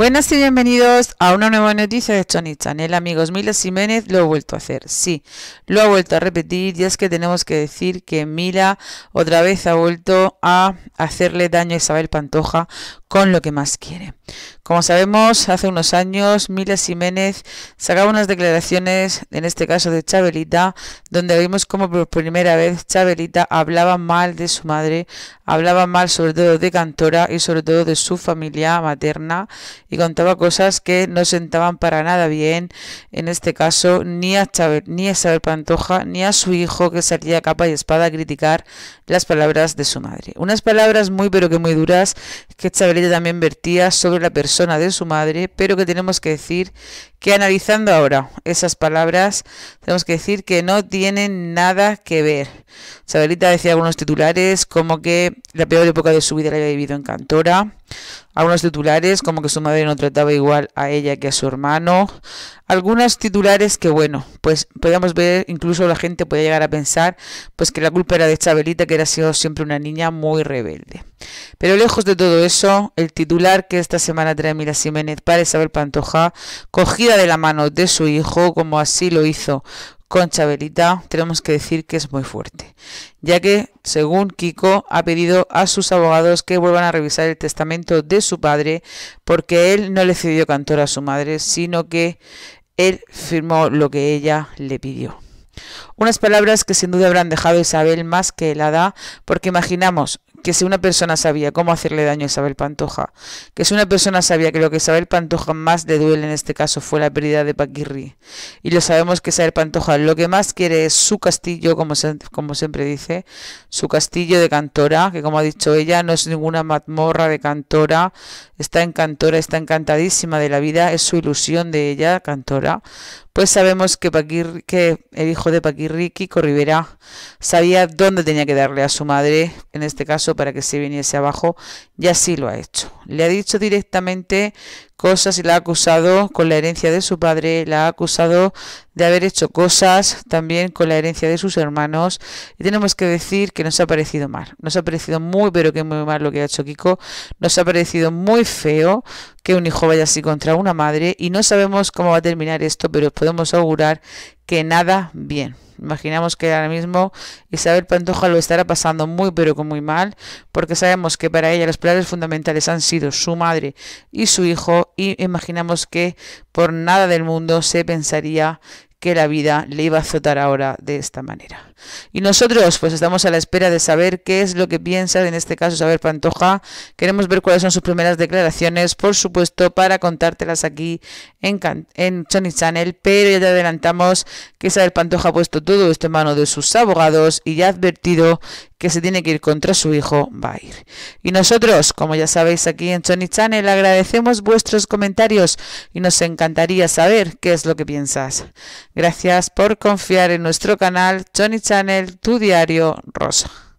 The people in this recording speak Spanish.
Buenas y bienvenidos a una nueva noticia de Chony Channel. Amigos, Mila Jiménez lo ha vuelto a hacer. Sí, lo ha vuelto a repetir y es que tenemos que decir que Mila otra vez ha vuelto a hacerle daño a Isabel Pantoja con lo que más quiere. Como sabemos, hace unos años Miles Jiménez sacaba unas declaraciones, en este caso de Chabelita, donde vimos como por primera vez Chabelita hablaba mal de su madre, hablaba mal sobre todo de Cantora y sobre todo de su familia materna y contaba cosas que no sentaban para nada bien, en este caso ni a, Chabel, ni a Isabel Pantoja ni a su hijo que salía capa y espada a criticar las palabras de su madre. Unas palabras muy pero que muy duras que Chabelita también vertía sobre la persona de su madre, pero que tenemos que decir que analizando ahora esas palabras, tenemos que decir que no tienen nada que ver. Sabelita decía algunos titulares como que la peor época de su vida la había vivido en Cantora, algunos titulares como que su madre no trataba igual a ella que a su hermano, algunos titulares que bueno, pues podíamos ver, incluso la gente podía llegar a pensar pues que la culpa era de Chabelita que era sido siempre una niña muy rebelde. Pero lejos de todo eso, el titular que esta semana trae Mira Jiménez para Isabel Pantoja, cogida de la mano de su hijo, como así lo hizo con Chabelita, tenemos que decir que es muy fuerte, ya que, según Kiko, ha pedido a sus abogados que vuelvan a revisar el testamento de su padre, porque él no le cedió cantor a su madre, sino que él firmó lo que ella le pidió. Unas palabras que sin duda habrán dejado a Isabel más que helada, porque imaginamos que si una persona sabía cómo hacerle daño a Isabel Pantoja, que si una persona sabía que lo que Isabel Pantoja más le duele en este caso fue la pérdida de Paquirri, y lo sabemos que Isabel Pantoja lo que más quiere es su castillo, como, como siempre dice, su castillo de cantora, que como ha dicho ella, no es ninguna mazmorra de cantora, está en está encantadísima de la vida, es su ilusión de ella, cantora, pues sabemos que, Paquirri, que el hijo de Paquirri, Kiko Rivera, sabía dónde tenía que darle a su madre, en este caso, para que se viniese abajo y así lo ha hecho. Le ha dicho directamente cosas y la ha acusado con la herencia de su padre, la ha acusado de haber hecho cosas también con la herencia de sus hermanos. Y tenemos que decir que nos ha parecido mal. Nos ha parecido muy, pero que muy mal lo que ha hecho Kiko. Nos ha parecido muy feo que un hijo vaya así contra una madre. Y no sabemos cómo va a terminar esto, pero podemos augurar que nada bien. Imaginamos que ahora mismo Isabel Pantoja lo estará pasando muy pero que muy mal, porque sabemos que para ella los planes fundamentales han sido su madre y su hijo, y imaginamos que por nada del mundo se pensaría que la vida le iba a azotar ahora de esta manera. Y nosotros pues estamos a la espera de saber qué es lo que piensa, en este caso saber Pantoja. Queremos ver cuáles son sus primeras declaraciones, por supuesto, para contártelas aquí en, en Channel, pero ya te adelantamos que Saber Pantoja ha puesto todo esto en manos de sus abogados y ya ha advertido que se tiene que ir contra su hijo, va a ir. Y nosotros, como ya sabéis aquí en Sony Channel, agradecemos vuestros comentarios y nos encantaría saber qué es lo que piensas. Gracias por confiar en nuestro canal Sony en el tu diario rosa.